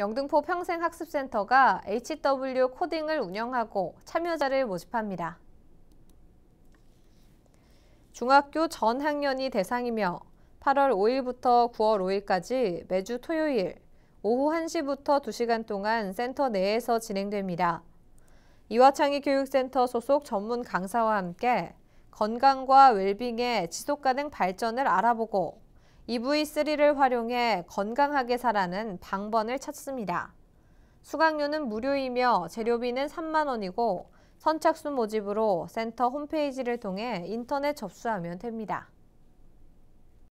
영등포 평생학습센터가 HW 코딩을 운영하고 참여자를 모집합니다. 중학교 전 학년이 대상이며 8월 5일부터 9월 5일까지 매주 토요일 오후 1시부터 2시간 동안 센터 내에서 진행됩니다. 이화창의 교육센터 소속 전문 강사와 함께 건강과 웰빙의 지속가능 발전을 알아보고 EV3를 활용해 건강하게 살아는 방법을 찾습니다. 수강료는 무료이며 재료비는 3만 원이고 선착순 모집으로 센터 홈페이지를 통해 인터넷 접수하면 됩니다.